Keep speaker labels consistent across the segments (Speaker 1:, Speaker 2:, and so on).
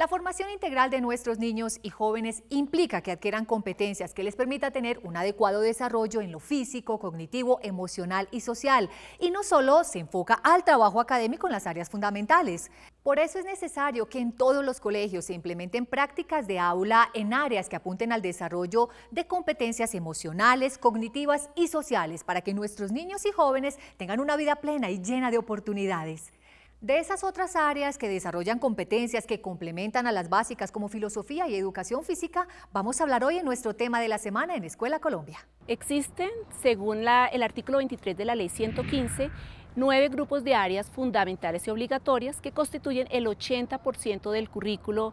Speaker 1: La formación integral de nuestros niños y jóvenes implica que adquieran competencias que les permita tener un adecuado desarrollo en lo físico, cognitivo, emocional y social, y no solo se enfoca al trabajo académico en las áreas fundamentales. Por eso es necesario que en todos los colegios se implementen prácticas de aula en áreas que apunten al desarrollo de competencias emocionales, cognitivas y sociales para que nuestros niños y jóvenes tengan una vida plena y llena de oportunidades. De esas otras áreas que desarrollan competencias que complementan a las básicas como filosofía y educación física, vamos a hablar hoy en nuestro tema de la semana en Escuela Colombia.
Speaker 2: Existen, según el artículo 23 de la ley 115, nueve grupos de áreas fundamentales y obligatorias que constituyen el 80% del currículo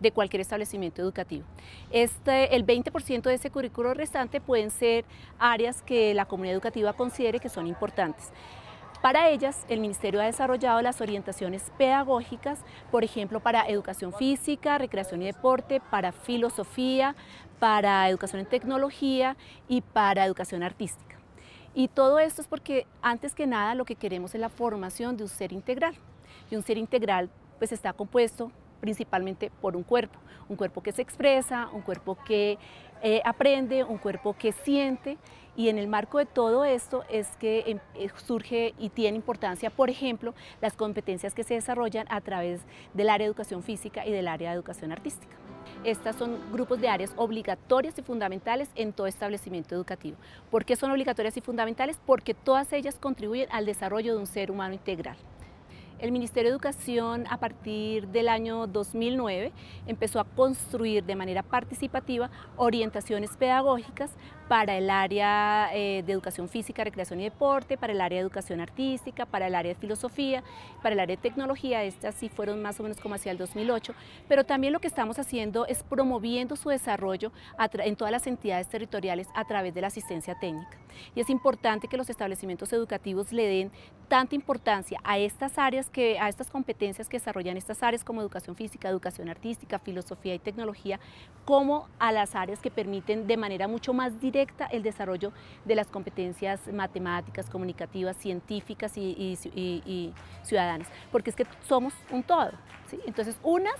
Speaker 2: de cualquier establecimiento educativo. Este, el 20% de ese currículo restante pueden ser áreas que la comunidad educativa considere que son importantes. Para ellas, el Ministerio ha desarrollado las orientaciones pedagógicas, por ejemplo, para educación física, recreación y deporte, para filosofía, para educación en tecnología y para educación artística. Y todo esto es porque, antes que nada, lo que queremos es la formación de un ser integral. Y un ser integral pues está compuesto principalmente por un cuerpo, un cuerpo que se expresa, un cuerpo que eh, aprende, un cuerpo que siente y en el marco de todo esto es que em, eh, surge y tiene importancia, por ejemplo, las competencias que se desarrollan a través del área de educación física y del área de educación artística. Estas son grupos de áreas obligatorias y fundamentales en todo establecimiento educativo. ¿Por qué son obligatorias y fundamentales? Porque todas ellas contribuyen al desarrollo de un ser humano integral. El Ministerio de Educación a partir del año 2009 empezó a construir de manera participativa orientaciones pedagógicas para el área eh, de educación física, recreación y deporte, para el área de educación artística, para el área de filosofía, para el área de tecnología, estas sí fueron más o menos como hacia el 2008, pero también lo que estamos haciendo es promoviendo su desarrollo en todas las entidades territoriales a través de la asistencia técnica. Y es importante que los establecimientos educativos le den tanta importancia a estas áreas, que, a estas competencias que desarrollan estas áreas como educación física, educación artística, filosofía y tecnología, como a las áreas que permiten de manera mucho más directa el desarrollo de las competencias matemáticas, comunicativas, científicas y, ciudadanas, porque es que somos un todo. Entonces, unas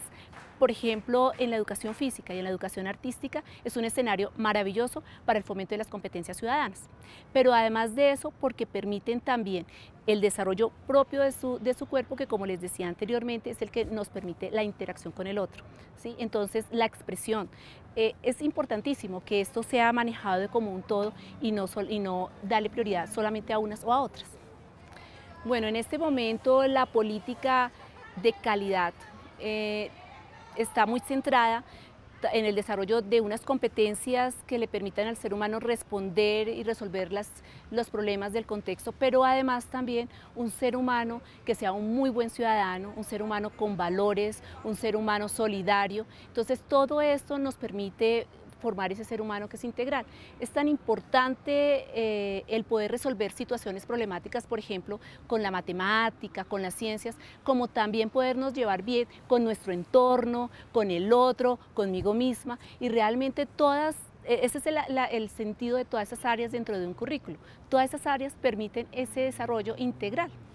Speaker 2: por ejemplo, en la educación física y en la educación artística, es un escenario maravilloso para el fomento de las competencias ciudadanas. Pero además de eso, porque permiten también el desarrollo propio de su, de su cuerpo, que como les decía anteriormente, es el que nos permite la interacción con el otro. ¿sí? Entonces, la expresión. Eh, es importantísimo que esto sea manejado de como un todo y no, y no darle prioridad solamente a unas o a otras. Bueno, en este momento la política de calidad eh, está muy centrada en el desarrollo de unas competencias que le permitan al ser humano responder y resolver los problemas del contexto, pero además también un ser humano que sea un muy buen ciudadano, un ser humano con valores, un ser humano solidario. Entonces todo esto nos permite formar ese ser humano que es integral. Es tan importante eh, el poder resolver situaciones problemáticas, por ejemplo, con la matemática, con las ciencias, como también podernos llevar bien con nuestro entorno, con el otro, conmigo misma y realmente todas e, ese es el, sentido de todas esas áreas dentro de un currículo. Todas esas áreas permiten ese desarrollo integral.